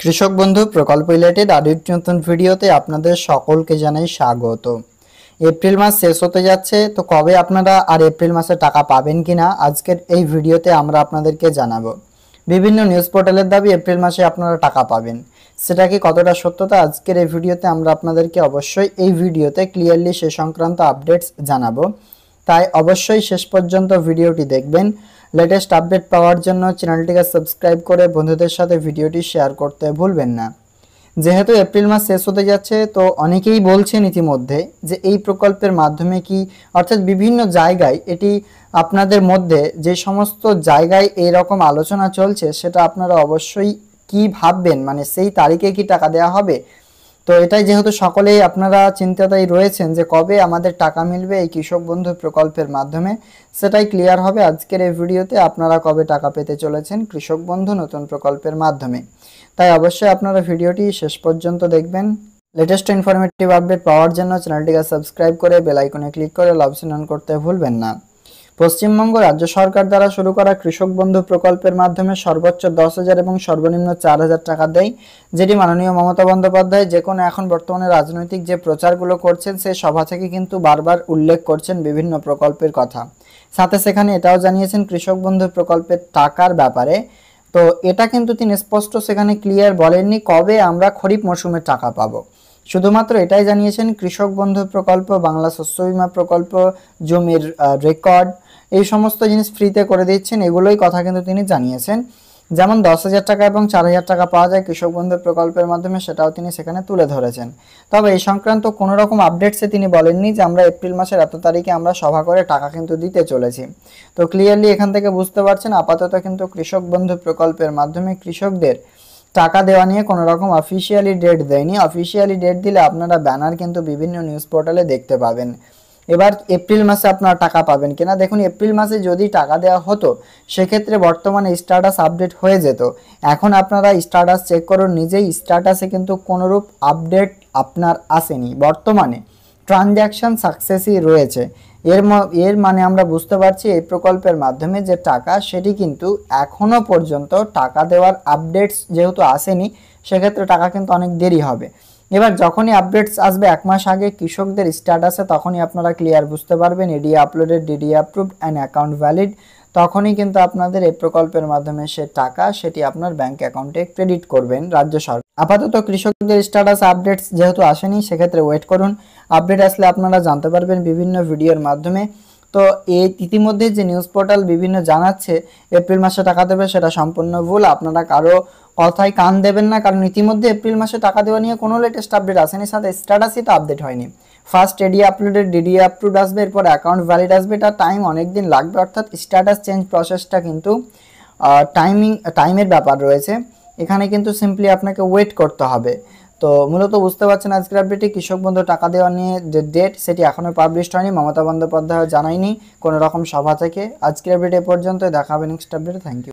কৃষক বন্ধু প্রকল্প রিলেটেড একটি নতুন ভিডিওতে আপনাদের সকলকে জানাই স্বাগত এপ্রিল মাস শেষ হতে যাচ্ছে তো কবে আপনারা আর এপ্রিল মাসে টাকা পাবেন কি না আজকের এই ভিডিওতে আমরা আপনাদেরকে জানাবো বিভিন্ন নিউজ পোর্টালের দাবি এপ্রিল মাসে আপনারা টাকা পাবেন সেটা কি কতটা সত্যতা আজকের এই ভিডিওতে আমরা আপনাদেরকে অবশ্যই এই ভিডিওতে ক্লিয়ারলি সে সংক্রান্ত আপডেটস জানাবো তাই অবশ্যই শেষ পর্যন্ত ভিডিওটি দেখবেন লেটেস্ট আপডেট পাওয়ার জন্য চ্যানেলটিকে সাবস্ক্রাইব করে বন্ধুদের সাথে ভিডিওটি শেয়ার করতে ভুলবেন না যেহেতু এপ্রিল মাস শেষ হতে যাচ্ছে তো অনেকেই বলছেন ইতিমধ্যে যে এই প্রকল্পের মাধ্যমে কি অর্থাৎ বিভিন্ন জায়গায় এটি আপনাদের মধ্যে যে সমস্ত জায়গায় এই রকম আলোচনা চলছে সেটা আপনারা অবশ্যই কি ভাববেন মানে সেই তারিখে কি টাকা দেওয়া হবে তো এটাই যেহেতু সকলেই আপনারা চিন্তাতেই রয়েছেন যে কবে আমাদের টাকা মিলবে এই কৃষক বন্ধু প্রকল্পের মাধ্যমে সেটাই ক্লিয়ার হবে আজকের এই ভিডিওতে আপনারা কবে টাকা পেতে চলেছেন কৃষক বন্ধু নতুন প্রকল্পের মাধ্যমে তাই অবশ্যই আপনারা ভিডিওটি শেষ পর্যন্ত দেখবেন লেটেস্ট ইনফরমেটিভ আপডেট পাওয়ার জন্য চ্যানেলটিকে সাবস্ক্রাইব করে বেল আইকনে ক্লিক করে লাভ স্নান করতে ভুলবেন না পশ্চিমবঙ্গ রাজ্য সরকার দ্বারা শুরু করা কৃষক বন্ধু প্রকল্পের মাধ্যমে সর্বোচ্চ দশ হাজার এবং সর্বনিম্ন চার হাজার টাকা দেয় যেটি মাননীয় মমতা বন্দ্যোপাধ্যায় যে কোনো এখন বর্তমানে রাজনৈতিক যে প্রচারগুলো করছেন সেই সভা থেকে কিন্তু বারবার উল্লেখ করছেন বিভিন্ন প্রকল্পের কথা সাথে সেখানে এটাও জানিয়েছেন কৃষক বন্ধু প্রকল্পের টাকার ব্যাপারে তো এটা কিন্তু তিনি স্পষ্ট সেখানে ক্লিয়ার বলেননি কবে আমরা খরিফ মরশুমের টাকা পাবো শুধুমাত্র এটাই জানিয়েছেন কৃষক বন্ধু প্রকল্প বাংলা শস্য বিমা প্রকল্প জমির রেকর্ড এই সমস্ত জিনিস ফ্রিতে করে দিচ্ছেন এগুলোই কথা কিন্তু তিনি জানিয়েছেন যেমন দশ হাজার টাকা এবং চার হাজার টাকা পাওয়া যায় কৃষক বন্ধু প্রকল্পের মাধ্যমে সেটাও তিনি সেখানে তুলে ধরেছেন তবে এই সংক্রান্ত কোনো রকম আপডেটসে তিনি বলেননি যে আমরা এপ্রিল মাসের এত তারিখে আমরা সভা করে টাকা কিন্তু দিতে চলেছি তো ক্লিয়ারলি এখান থেকে বুঝতে পারছেন আপাতত কিন্তু কৃষক বন্ধু প্রকল্পের মাধ্যমে কৃষকদের টাকা দেওয়া নিয়ে কোনো রকম অফিসিয়ালি ডেট দেয়নি অফিসিয়ালি ডেট দিলে আপনারা ব্যানার কিন্তু বিভিন্ন নিউজ পোর্টালে দেখতে পাবেন এবার এপ্রিল মাসে আপনারা টাকা পাবেন কিনা দেখুন এপ্রিল মাসে যদি টাকা দেওয়া হতো সেক্ষেত্রে বর্তমানে স্ট্যাটাস আপডেট হয়ে যেত এখন আপনারা স্ট্যাটাস চেক করুন নিজেই স্ট্যাটাসে কিন্তু কোনোরূপ আপডেট আপনার আসেনি বর্তমানে ট্রানজ্যাকশন সাকসেসই রয়েছে এর এর মানে আমরা বুঝতে পারছি এই প্রকল্পের মাধ্যমে যে টাকা সেটি কিন্তু এখনও পর্যন্ত টাকা দেওয়ার আপডেটস যেহেতু আসেনি সেক্ষেত্রে টাকা কিন্তু অনেক দেরি হবে এবার যখনই আপডেটস আসবে এক মাস আগে কৃষকদের স্ট্যাটাসে তখনই আপনারা ক্লিয়ার বুঝতে পারবেন ADA uploaded DD approved and account valid তখনই কিন্তু আপনাদের এই প্রকল্পের মাধ্যমে সে টাকা সেটি আপনার ব্যাংক অ্যাকাউন্টে ক্রেডিট করবেন রাজ্য সরকার আপাতত কৃষকদের স্ট্যাটাস আপডেটস যেহেতু আসেনি সেক্ষেত্রে ওয়েট করুন আপডেট আসলে আপনারা জানতে পারবেন বিভিন্ন ভিডিওর মাধ্যমে তো এই ইতিমধ্যে যে নিউজ পোর্টাল বিভিন্ন জানাচ্ছে এপ্রিল মাসে টাকা দেবে সেটা সম্পূর্ণ ভুল আপনারা কারো কথায় কান দেবেন না কারণ ইতিমধ্যে এপ্রিল মাসে টাকা দেওয়া নিয়ে কোনো লেটেস্ট আপডেট আসেনি সাথে স্ট্যাটাসই তো আপডেট হয়নি first AD uploaded DD upload আসবে এরপর অ্যাকাউন্ট ভ্যালিড আসবে এটা টাইম অনেক দিন লাগবে অর্থাৎ স্ট্যাটাস চেঞ্জ প্রসেসটা কিন্তু টাইমিং টাইমের ব্যাপার রয়েছে এখানে কিন্তু সিম্পলি আপনাকে ওয়েট করতে হবে তো মূলত বুঝতে পারছেন আজকের আপডেটে কৃষক বন্ধু টাকা দেওয়া নিয়ে যে ডেট সেটি এখনও পাবলিশ হয়নি মমতা বন্দ্যোপাধ্যায় জানায়নি কোনো রকম সভা থেকে আজকের আপডেট এ পর্যন্ত দেখা হবে নেক্সট আপডেটে থ্যাংক ইউ